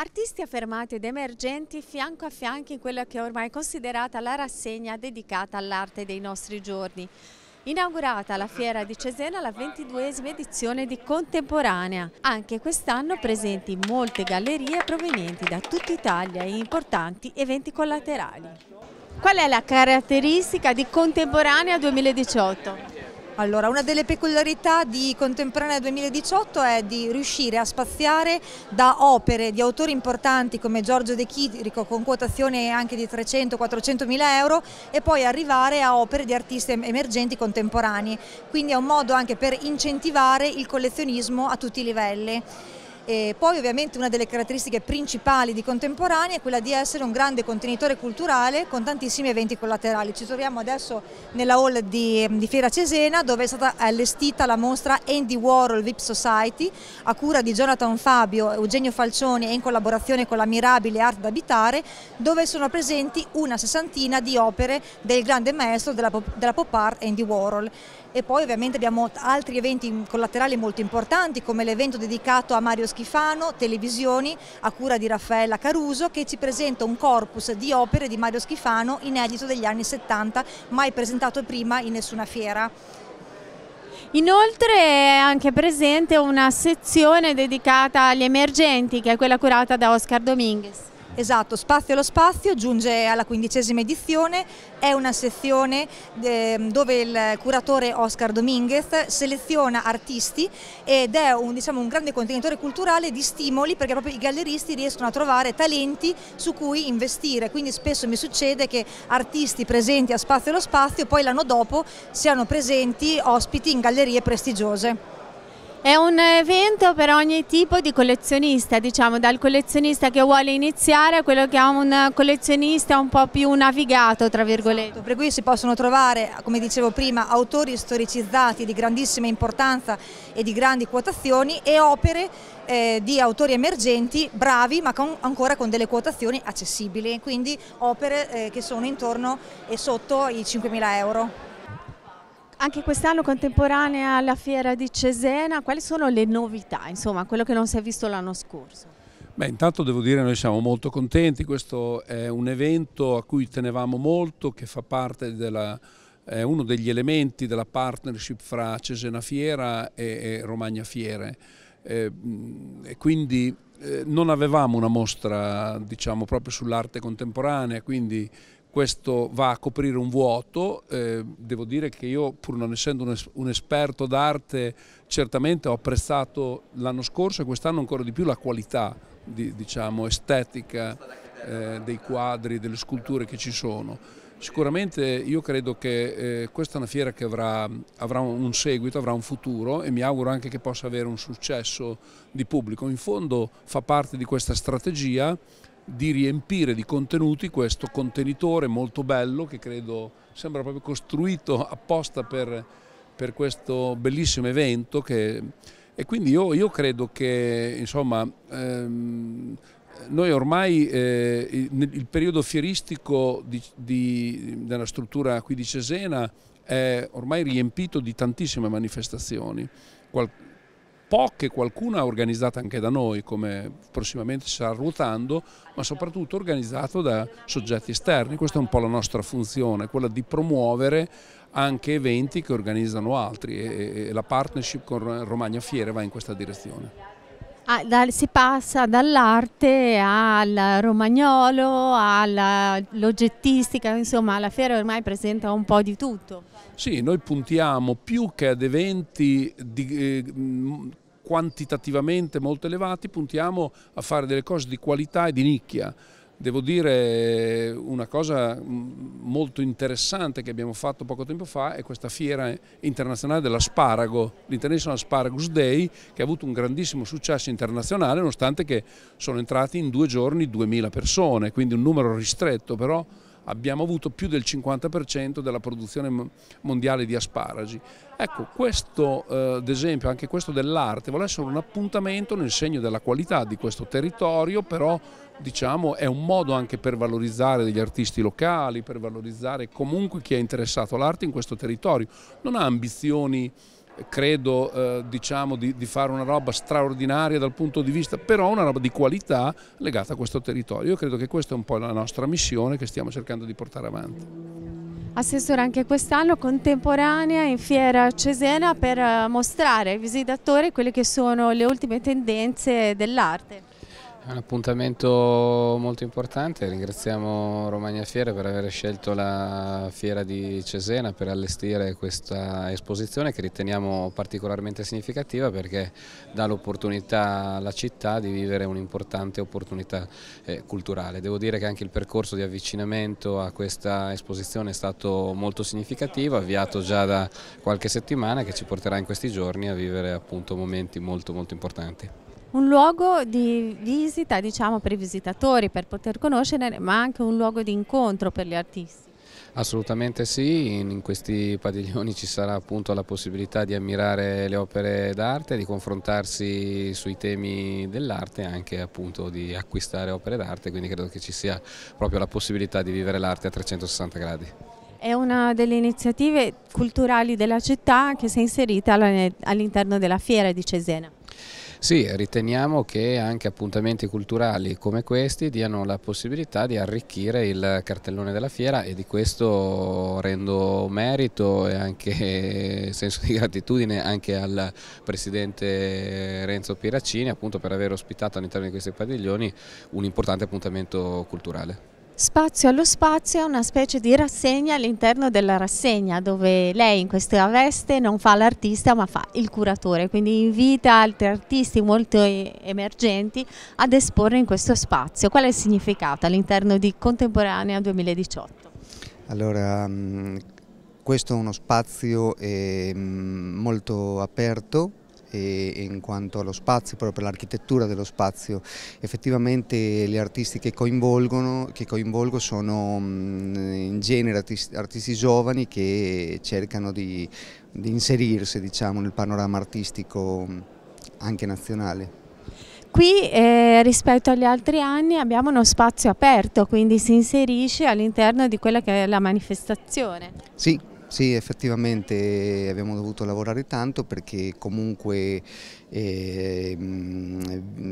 Artisti affermati ed emergenti fianco a fianco in quella che è ormai considerata la rassegna dedicata all'arte dei nostri giorni. Inaugurata la Fiera di Cesena, la 22esima edizione di Contemporanea. Anche quest'anno presenti molte gallerie provenienti da tutta Italia e importanti eventi collaterali. Qual è la caratteristica di Contemporanea 2018? Allora, una delle peculiarità di Contemporanea 2018 è di riuscire a spaziare da opere di autori importanti come Giorgio De Chirico con quotazione anche di 300-400 mila euro e poi arrivare a opere di artisti emergenti contemporanei, quindi è un modo anche per incentivare il collezionismo a tutti i livelli. E poi ovviamente una delle caratteristiche principali di Contemporanea è quella di essere un grande contenitore culturale con tantissimi eventi collaterali. Ci troviamo adesso nella hall di, di Fiera Cesena dove è stata allestita la mostra Andy Warhol VIP Society a cura di Jonathan Fabio, Eugenio Falcioni e in collaborazione con la Mirabile Art d'Abitare dove sono presenti una sessantina di opere del grande maestro della pop, della pop art Andy Warhol. E poi ovviamente abbiamo altri eventi collaterali molto importanti come l'evento dedicato a Mario Schifo Schifano, Televisioni, a cura di Raffaella Caruso, che ci presenta un corpus di opere di Mario Schifano inedito degli anni 70, mai presentato prima in nessuna fiera. Inoltre è anche presente una sezione dedicata agli emergenti, che è quella curata da Oscar Dominguez. Esatto, Spazio allo Spazio giunge alla quindicesima edizione, è una sezione ehm, dove il curatore Oscar Dominguez seleziona artisti ed è un, diciamo, un grande contenitore culturale di stimoli perché proprio i galleristi riescono a trovare talenti su cui investire, quindi spesso mi succede che artisti presenti a Spazio allo Spazio poi l'anno dopo siano presenti ospiti in gallerie prestigiose. È un evento per ogni tipo di collezionista, diciamo, dal collezionista che vuole iniziare a quello che è un collezionista un po' più navigato, tra virgolette. Esatto, per cui si possono trovare, come dicevo prima, autori storicizzati di grandissima importanza e di grandi quotazioni e opere eh, di autori emergenti, bravi, ma con, ancora con delle quotazioni accessibili, quindi opere eh, che sono intorno e sotto i 5.000 euro. Anche quest'anno contemporanea alla fiera di Cesena, quali sono le novità, insomma, quello che non si è visto l'anno scorso? Beh, intanto devo dire che noi siamo molto contenti, questo è un evento a cui tenevamo molto, che fa parte della è uno degli elementi della partnership fra Cesena Fiera e, Romagna Fiere. Eh, e quindi eh, non avevamo una mostra diciamo, proprio sull'arte contemporanea, quindi questo va a coprire un vuoto, eh, devo dire che io pur non essendo un, es un esperto d'arte certamente ho apprezzato l'anno scorso e quest'anno ancora di più la qualità di, diciamo, estetica eh, dei quadri, delle sculture che ci sono. Sicuramente io credo che eh, questa è una fiera che avrà, avrà, un seguito, avrà un futuro e mi auguro anche che possa avere un successo di pubblico. In fondo fa parte di questa strategia di riempire di contenuti questo contenitore molto bello che credo sembra proprio costruito apposta per, per questo bellissimo evento che, e quindi io, io, credo che insomma ehm, noi ormai eh, il, il, periodo fieristico di, di, della struttura qui di Cesena è ormai riempito di tantissime manifestazioni. Qual po' che qualcuna organizzata anche da noi, come prossimamente sarà ruotando, ma soprattutto organizzato da soggetti esterni. Questa è un po' la nostra funzione, quella di promuovere anche eventi che organizzano altri e la partnership con Romagna Fiere va in questa direzione. Ah, da, si passa dall'arte al romagnolo, all'oggettistica, insomma la fiera ormai presenta un po' di tutto. Sì, noi puntiamo più che ad eventi di, eh, quantitativamente molto elevati, puntiamo a fare delle cose di qualità e di nicchia. Devo dire una cosa mm, molto interessante che abbiamo fatto poco tempo fa è questa fiera internazionale dell'asparago, l'International Asparagus Day, che ha avuto un grandissimo successo internazionale nonostante che sono entrati in due giorni 2000 persone, quindi un numero ristretto però abbiamo avuto più del 50% della produzione mondiale di asparagi. Ecco, questo eh, ad esempio, anche questo dell'arte, vuole essere un appuntamento nel segno della qualità di questo territorio, però diciamo, è un modo anche per valorizzare degli artisti locali, per valorizzare comunque chi è interessato all'arte in questo territorio. Non ha ambizioni credo eh, diciamo di, di, fare una roba straordinaria dal punto di vista, però una roba di qualità legata a questo territorio. Io credo che questa è un po' la nostra missione che stiamo cercando di portare avanti. Assessore, anche quest'anno contemporanea in Fiera Cesena per eh, mostrare ai visitatori quelle che sono le ultime tendenze dell'arte è un appuntamento molto importante, ringraziamo Romagna Fiere per aver scelto la fiera di Cesena per allestire questa esposizione che riteniamo particolarmente significativa perché dà l'opportunità alla città di vivere un'importante opportunità eh, culturale. Devo dire che anche il percorso di avvicinamento a questa esposizione è stato molto significativo, avviato già da qualche settimana che ci porterà in questi giorni a vivere appunto momenti molto molto importanti un luogo di visita diciamo, per i visitatori, per poter conoscere, ma anche un luogo di incontro per gli artisti. Assolutamente sì, in questi padiglioni ci sarà appunto la possibilità di ammirare le opere d'arte, di confrontarsi sui temi dell'arte e anche appunto di acquistare opere d'arte, quindi credo che ci sia proprio la possibilità di vivere l'arte a 360 gradi. È una delle iniziative culturali della città che si è inserita all'interno della fiera di Cesena. Sì, riteniamo che anche appuntamenti culturali come questi diano la possibilità di arricchire il cartellone della fiera e di questo rendo merito e anche senso di gratitudine anche al Presidente Renzo Piracini appunto per aver ospitato all'interno di questi padiglioni un importante appuntamento culturale. Spazio allo spazio è una specie di rassegna all'interno della rassegna dove lei in questa veste non fa l'artista ma fa il curatore, quindi invita altri artisti molto emergenti ad esporre in questo spazio. Qual è il significato all'interno di Contemporanea 2018? Allora, mm, questo è uno spazio ehm, molto aperto in quanto allo spazio, proprio per l'architettura dello spazio. Effettivamente gli artisti che, che coinvolgo sono mm, in genere artisti, artisti giovani che cercano di, di inserirsi diciamo, nel panorama artistico mm, anche nazionale. Qui eh, rispetto agli altri anni abbiamo uno spazio aperto, quindi si inserisce all'interno di quella che è la manifestazione. Sì, sì, effettivamente eh, abbiamo dovuto lavorare tanto perché comunque eh,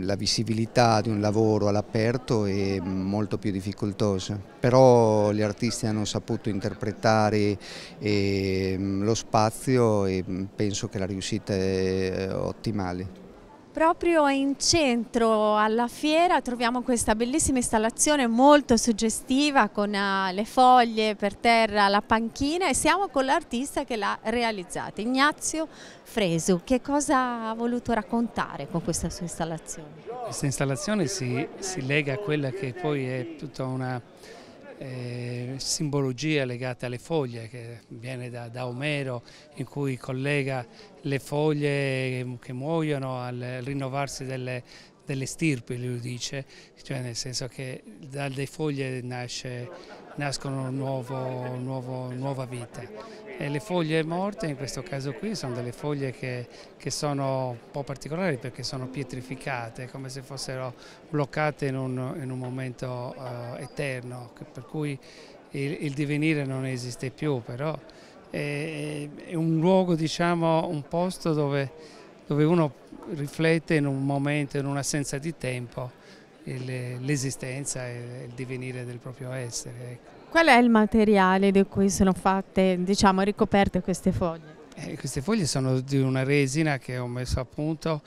la visibilità di un lavoro all'aperto è molto più difficoltosa, però gli artisti hanno saputo interpretare eh, lo spazio e penso che la riuscita è ottimale. Proprio in centro alla fiera troviamo questa bellissima installazione molto suggestiva con eh, le foglie per terra, la panchina e siamo con l'artista che l'ha realizzata, Ignazio Fresu. Che cosa ha voluto raccontare con questa sua installazione? Questa installazione si, si lega a quella che poi è tutta una eh, simbologia legata alle foglie che viene da, da, Omero in cui collega le foglie che, muoiono al rinnovarsi delle, delle stirpi, lui dice, cioè nel senso che dalle foglie nasce, nascono nuovo, nuovo, nuova vita. E le foglie morte in questo caso qui sono delle foglie che, che, sono un po' particolari perché sono pietrificate, come se fossero bloccate in un, in un momento uh, eterno, per cui il, il, divenire non esiste più, però è, è un luogo, diciamo, un posto dove, dove uno riflette in un momento, in un'assenza di tempo l'esistenza e il divenire del proprio essere. Ecco. Qual è il materiale di cui sono fatte, diciamo, ricoperte queste foglie? Eh, queste foglie sono di una resina che ho messo a punto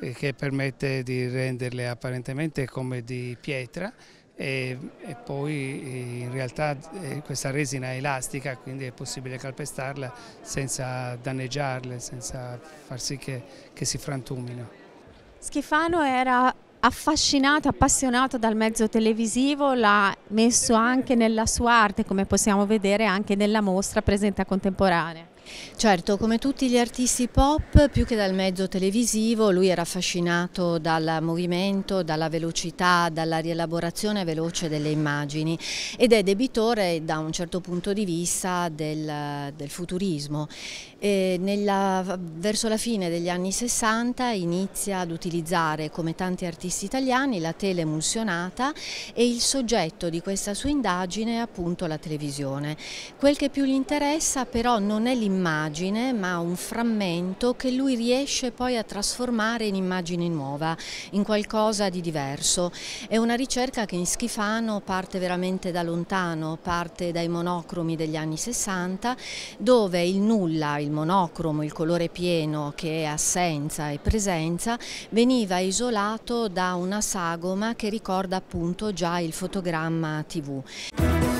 e eh, che permette di renderle apparentemente come di pietra e, e poi eh, in realtà eh, questa resina è elastica quindi è possibile calpestarla senza danneggiarle, senza far sì che, che si frantumino. Schifano era affascinata, appassionata dal mezzo televisivo, l'ha messo anche nella sua arte, come possiamo vedere anche nella mostra presente a contemporanea. Certo, come tutti gli artisti pop, più che dal mezzo televisivo, lui era affascinato dal movimento, dalla velocità, dalla rielaborazione veloce delle immagini ed è debitore da un certo punto di vista del, del futurismo nella, verso la fine degli anni 60 inizia ad utilizzare, come tanti artisti italiani, la tele emulsionata e il soggetto di questa sua indagine è appunto la televisione. Quel che più gli interessa però non è l'immagine ma un frammento che lui riesce poi a trasformare in immagine nuova, in qualcosa di diverso. È una ricerca che in Schifano parte veramente da lontano, parte dai monocromi degli anni 60 dove il nulla, il monocromo, il colore pieno che è assenza e presenza, veniva isolato da una sagoma che ricorda appunto già il fotogramma TV.